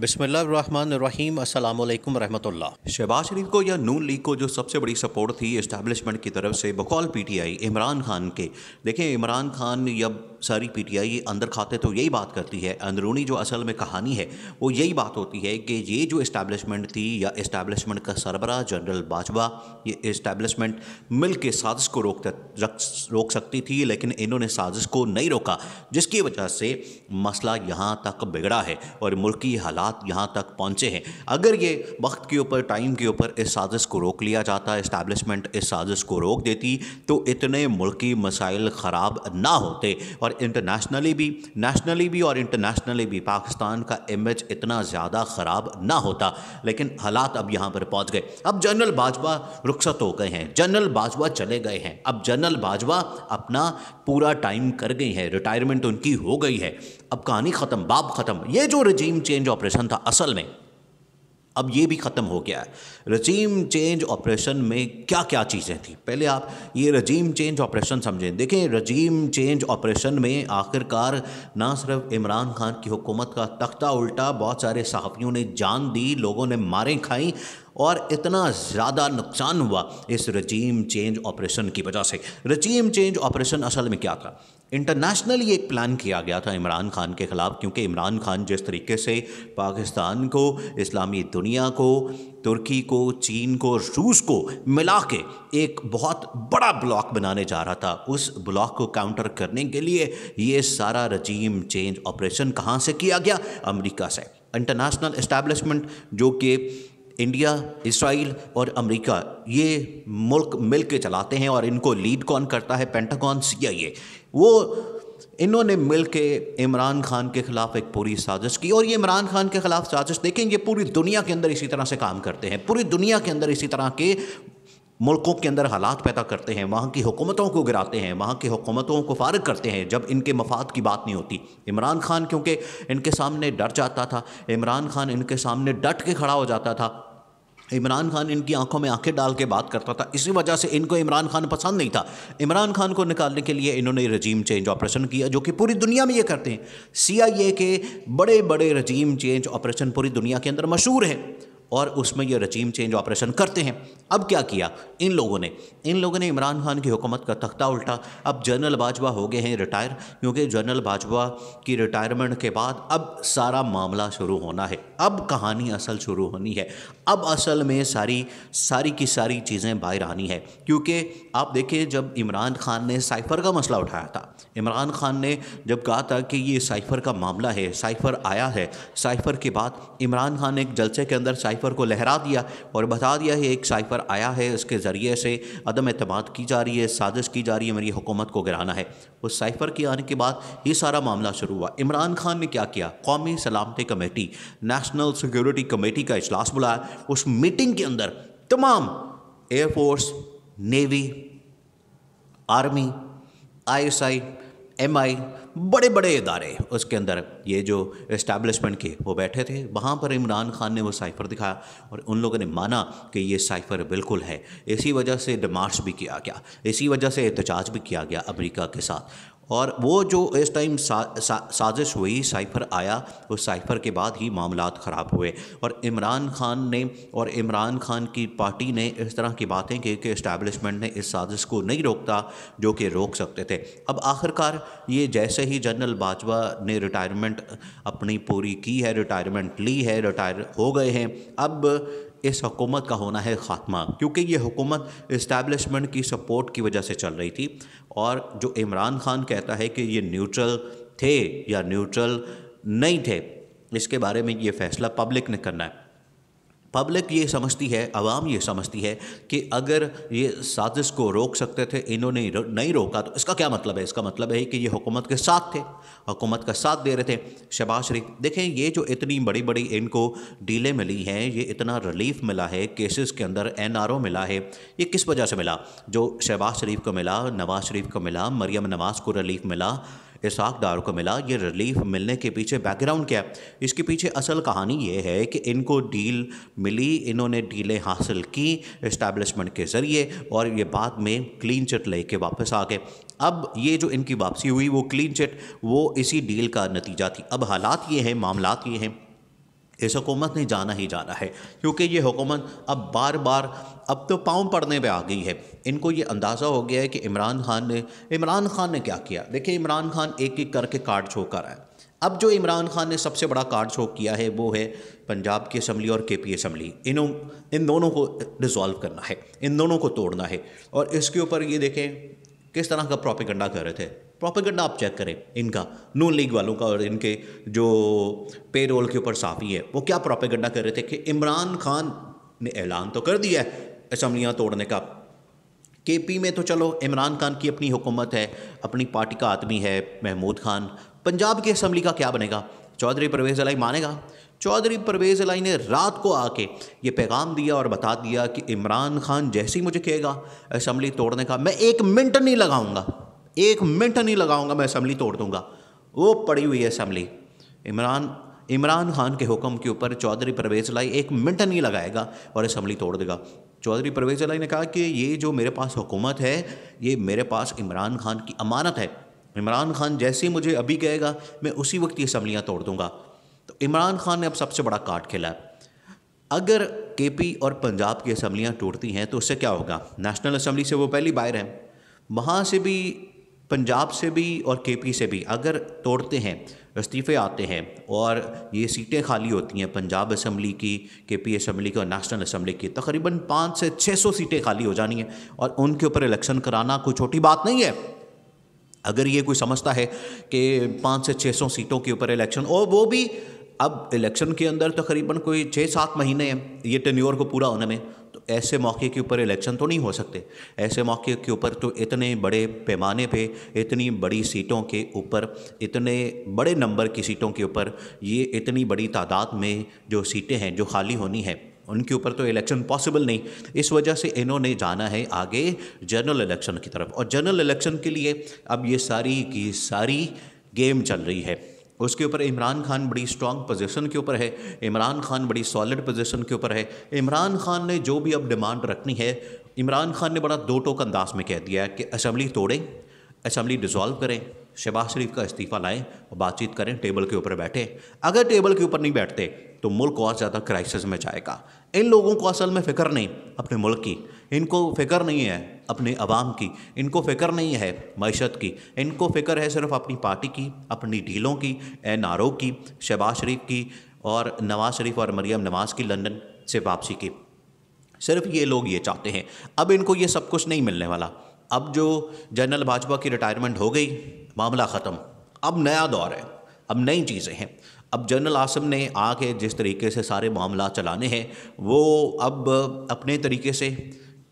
बिसमीम अल्लाम रहमतुल्ला शहबाज शरीफ को या नून लीग को जो सबसे बड़ी सपोर्ट थी इस्टेबलिशमेंट की तरफ से बकौल पीटीआई इमरान खान के देखें इमरान खान या सारी पीटीआई अंदर खाते तो यही बात करती है अंदरूनी जो असल में कहानी है वो यही बात होती है कि ये जो इस्टेबलिशमेंट थी या इस्टेबलिशमेंट का सरबरा जनरल बाजवा ये इस्टेबलिशमेंट मिल के साजिश को रोक रोक सकती थी लेकिन इन्होंने साजिश को नहीं रोका जिसकी वजह से मसला यहाँ तक बिगड़ा है और मुल्की हालात हालात यहाँ तक पहुँचे हैं अगर ये वक्त के ऊपर टाइम के ऊपर इस साजिश को रोक लिया जाता इस्टेबलिशमेंट इस साजिश को रोक देती तो इतने मुल्की मसाइल ख़राब ना होते और इंटरनेशनली भी नेशनली भी और इंटरनेशनली भी पाकिस्तान का इमेज इतना ज़्यादा ख़राब ना होता लेकिन हालात अब यहाँ पर पहुँच गए अब जनरल बाजवा रुखसत हो गए हैं जनरल बाजवा चले गए हैं अब जनरल बाजवा अपना पूरा टाइम कर गई हैं रिटायरमेंट उनकी हो गई है अब कहानी ख़त्म बाब ख़त्म ये जो रजीम चेंज ऑपरेशन था असल में अब ये भी ख़त्म हो गया है रजीम चेंज ऑपरेशन में क्या क्या चीज़ें थी पहले आप ये रजीम चेंज ऑपरेशन समझें देखें रजीम चेंज ऑपरेशन में आखिरकार ना सिर्फ इमरान खान की हुकूमत का तख्ता उल्टा बहुत सारे सहाफ़ियों ने जान दी लोगों ने मारें खाई और इतना ज़्यादा नुकसान हुआ इस रजीम चेंज ऑपरेशन की वजह से रजीम चेंज ऑपरेशन असल में क्या था इंटरनेशनली एक प्लान किया गया था इमरान खान के ख़िलाफ़ क्योंकि इमरान खान जिस तरीके से पाकिस्तान को इस्लामी दुनिया को तुर्की को चीन को रूस को मिला के एक बहुत बड़ा ब्लॉक बनाने जा रहा था उस ब्लॉक को काउंटर करने के लिए ये सारा रजीम चेंज ऑपरेशन कहाँ से किया गया अमेरिका से इंटरनेशनल इस्टेब्लिशमेंट जो कि इंडिया इसराइल और अमेरिका ये मुल्क मिल के चलाते हैं और इनको लीड कौन करता है पेंटागॉन सीआईए वो इन्होंने मिल के इमरान खान के ख़िलाफ़ एक पूरी साजिश की और ये इमरान खान के ख़िलाफ़ साजिश देखें ये पूरी दुनिया के अंदर इसी तरह से काम करते हैं पूरी दुनिया के अंदर इसी तरह के मुल्कों के अंदर हालात पैदा करते हैं वहाँ की हुकूमतों को गिराते हैं वहाँ की हुकूमतों को फारग करते हैं जब इनके मफाद की बात नहीं होती इमरान खान क्योंकि इनके सामने डर जाता था इमरान खान इनके सामने डट के खड़ा हो जाता था इमरान खान इनकी आंखों में आंखें डाल के बात करता था इसी वजह से इनको इमरान खान पसंद नहीं था इमरान खान को निकालने के लिए इन्होंने रजीम चेंज ऑपरेशन किया जो कि पूरी दुनिया में ये करते हैं सीआईए के बड़े बड़े रजीम चेंज ऑपरेशन पूरी दुनिया के अंदर मशहूर हैं और उसमें ये रचीम चेंज ऑपरेशन करते हैं अब क्या किया इन लोगों ने इन लोगों ने इमरान खान की हुकूमत का तख्ता उल्टा अब जनरल बाजवा हो गए हैं रिटायर क्योंकि जनरल बाजवा की रिटायरमेंट के बाद अब सारा मामला शुरू होना है अब कहानी असल शुरू होनी है अब असल में सारी सारी की सारी चीज़ें बाहर आनी है क्योंकि आप देखें जब इमरान खान ने साइफर का मसला उठाया था इमरान खान ने जब कहा था कि ये साइफर का मामला है साइफर आया है साइफर के बाद इमरान खान एक जलसे के अंदर साइफर साइफ़र को लहरा दिया और बता दिया है एक साइफ़र आया है उसके ज़रिए से अदम अतमाद की जा रही है साजिश की जा रही है मेरी हुकूमत को गिराना है उस साइफ़र के आने के बाद ये सारा मामला शुरू हुआ इमरान खान ने क्या किया कौमी सलामती कमेटी नेशनल सिक्योरिटी कमेटी का अजलास बुलाया उस मीटिंग के अंदर तमाम एयरफोर्स नेवी आर्मी आई एम बड़े बड़े इदारे उसके अंदर ये जो इस्टेब्लिशमेंट के वो बैठे थे वहाँ पर इमरान खान ने वो साइफ़र दिखाया और उन लोगों ने माना कि ये साइफ़र बिल्कुल है इसी वजह से डिमार्च भी किया गया इसी वजह से एहतजाज भी किया गया अमेरिका के साथ और वो जो इस टाइम सा, सा, साजिश हुई साइफर आया उस साइफर के बाद ही मामला ख़राब हुए और इमरान खान ने और इमरान खान की पार्टी ने इस तरह की बातें की कि इस्टेबलिशमेंट ने इस साजिश को नहीं रोकता जो कि रोक सकते थे अब आखिरकार ये जैसे ही जनरल बाजवा ने रिटायरमेंट अपनी पूरी की है रिटायरमेंट ली है रिटायर हो गए हैं अब इस हुकूमत का होना है ख़ात्मा क्योंकि ये हुकूमत इस्टेबलिशमेंट की सपोर्ट की वजह से चल रही थी और जो इमरान खान कहता है कि ये न्यूट्रल थे या न्यूट्रल नहीं थे इसके बारे में ये फ़ैसला पब्लिक ने करना है पब्लिक ये समझती है आवाम ये समझती है कि अगर ये साजिश को रोक सकते थे इन्होंने नहीं रोका तो इसका क्या मतलब है इसका मतलब है कि ये हुकूमत के साथ थे हुकूमत का साथ दे रहे थे शहबाज शरीफ देखें ये जो इतनी बड़ी बड़ी इनको डीलें मिली हैं ये इतना रिलीफ मिला है केसेस के अंदर एन आर ओ मिला है ये किस वजह से मिला जो शहबाज शरीफ को मिला नवाज शरीफ को मिला मरियम नवाज को रिलीफ मिला डार को मिला ये रिलीफ मिलने के पीछे बैकग्राउंड क्या है इसके पीछे असल कहानी ये है कि इनको डील मिली इन्होंने डीलें हासिल की इस्टेब्लिशमेंट के ज़रिए और ये बाद में क्लीन चिट ले के वापस आ गए अब ये जो इनकी वापसी हुई वो क्लीन चिट वो इसी डील का नतीजा थी अब हालात ये हैं मामला ये हैं इस हुकूमत ने जाना ही जाना है क्योंकि ये हुकूमत अब बार बार अब तो पाँव पड़ने पे आ गई है इनको ये अंदाज़ा हो गया है कि इमरान खान ने इमरान खान ने क्या किया देखिए इमरान खान एक एक करके कार्ड छो कर आए अब जो इमरान खान ने सबसे बड़ा कार्ड शो किया है वो है पंजाब की असम्बली और के पी असम्बली इनों इन दोनों को डिसॉल्व करना है इन दोनों को तोड़ना है और इसके ऊपर ये देखें किस तरह का प्रॉपिकंडा कर रहे थे प्रोपेगेंडा आप चेक करें इनका नून लीग वालों का और इनके जो पे रोल के ऊपर साफ़ी है वो क्या प्रोपेगेंडा कर रहे थे कि इमरान खान ने ऐलान तो कर दिया है असम्बलियाँ तोड़ने का के पी में तो चलो इमरान खान की अपनी हुकूमत है अपनी पार्टी का आदमी है महमूद खान पंजाब की असम्बली का क्या बनेगा चौधरी परवेज़ अलाई मानेगा चौधरी परवेज़ अलाई ने रात को आके ये पैगाम दिया और बता दिया कि इमरान खान जैसे ही मुझे कहेगा असम्बली तोड़ने का मैं एक मिनट नहीं लगाऊंगा एक मिनट नहीं लगाऊंगा मैं असम्बली तोड़ दूंगा वो पड़ी हुई है असम्बली इमरान इमरान खान के हुक्म के ऊपर चौधरी परवेज लाई एक मिनट नहीं लगाएगा और असम्बली तोड़ देगा चौधरी परवेज लाई ने कहा कि ये जो मेरे पास हुकूमत है ये मेरे पास इमरान खान की अमानत है इमरान खान जैसे ही मुझे अभी कहेगा मैं उसी वक्त ये असम्बलियाँ तोड़ दूंगा तो इमरान खान ने अब सबसे बड़ा काट खेला है अगर केपी और पंजाब की असम्बलियाँ टूटती हैं तो उससे क्या होगा नेशनल असम्बली से वो पहली बाहर हैं वहाँ से भी पंजाब से भी और केपी से भी अगर तोड़ते हैं इस्तीफ़े आते हैं और ये सीटें खाली होती हैं पंजाब असम्बली की के पी असम्बली की और नेशनल असम्बली की तो तकरीबन पाँच से छः सौ सीटें खाली हो जानी हैं और उनके ऊपर इलेक्शन कराना कोई छोटी बात नहीं है अगर ये कोई समझता है कि पाँच से छः सौ सीटों के ऊपर इलेक्शन और वो भी अब इलेक्शन के अंदर तकरीबन कोई छः सात महीने हैं ये टेन्योर को पूरा होने में ऐसे मौके के ऊपर इलेक्शन तो नहीं हो सकते ऐसे मौके के ऊपर तो इतने बड़े पैमाने पे इतनी बड़ी सीटों के ऊपर इतने बड़े नंबर की सीटों के ऊपर ये इतनी बड़ी तादाद में जो सीटें हैं जो खाली होनी है उनके ऊपर तो इलेक्शन पॉसिबल नहीं इस वजह से इन्होंने जाना है आगे जनरल इलेक्शन की तरफ और जनरल इलेक्शन के लिए अब ये सारी की सारी गेम चल रही है उसके ऊपर इमरान खान बड़ी स्ट्रॉन्ग पोजीशन के ऊपर है इमरान खान बड़ी सॉलिड पोजीशन के ऊपर है इमरान खान ने जो भी अब डिमांड रखनी है इमरान खान ने बड़ा दो टोक अंदाज में कह दिया है कि असम्बली तोड़ें असम्बली डिसॉल्व करें शहबाज शरीफ का इस्तीफ़ा लाएं और बातचीत करें टेबल के ऊपर बैठे अगर टेबल के ऊपर नहीं बैठते तो मुल्क और ज़्यादा क्राइसिस में जाएगा इन लोगों को असल में फ़िक्र नहीं अपने मुल्क की इनको फिक्र नहीं है अपने आवाम की इनको फ़िक्र नहीं है मीशत की इनको फ़िक्र है सिर्फ अपनी पार्टी की अपनी डीलों की एन की शहबाज शरीफ की और नवाज़ शरीफ और मरियम नवाज़ की लंदन से वापसी की सिर्फ ये लोग ये चाहते हैं अब इनको ये सब कुछ नहीं मिलने वाला अब जो जनरल भाजपा की रिटायरमेंट हो गई मामला ख़त्म अब नया दौर है अब नई चीज़ें हैं अब जनरल आसम ने आके जिस तरीके से सारे मामला चलाने हैं वो अब अपने तरीके से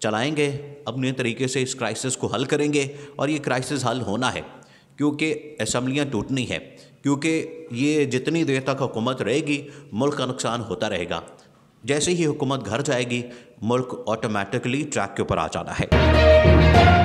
चलाएंगे अपने तरीके से इस क्राइसिस को हल करेंगे और ये क्राइसिस हल होना है क्योंकि असम्बलियाँ टूटनी है क्योंकि ये जितनी देर तक हुकूमत रहेगी मुल्क का नुकसान होता रहेगा जैसे ही हुकूमत घर जाएगी मुल्क ऑटोमेटिकली ट्रैक के ऊपर आ जाना है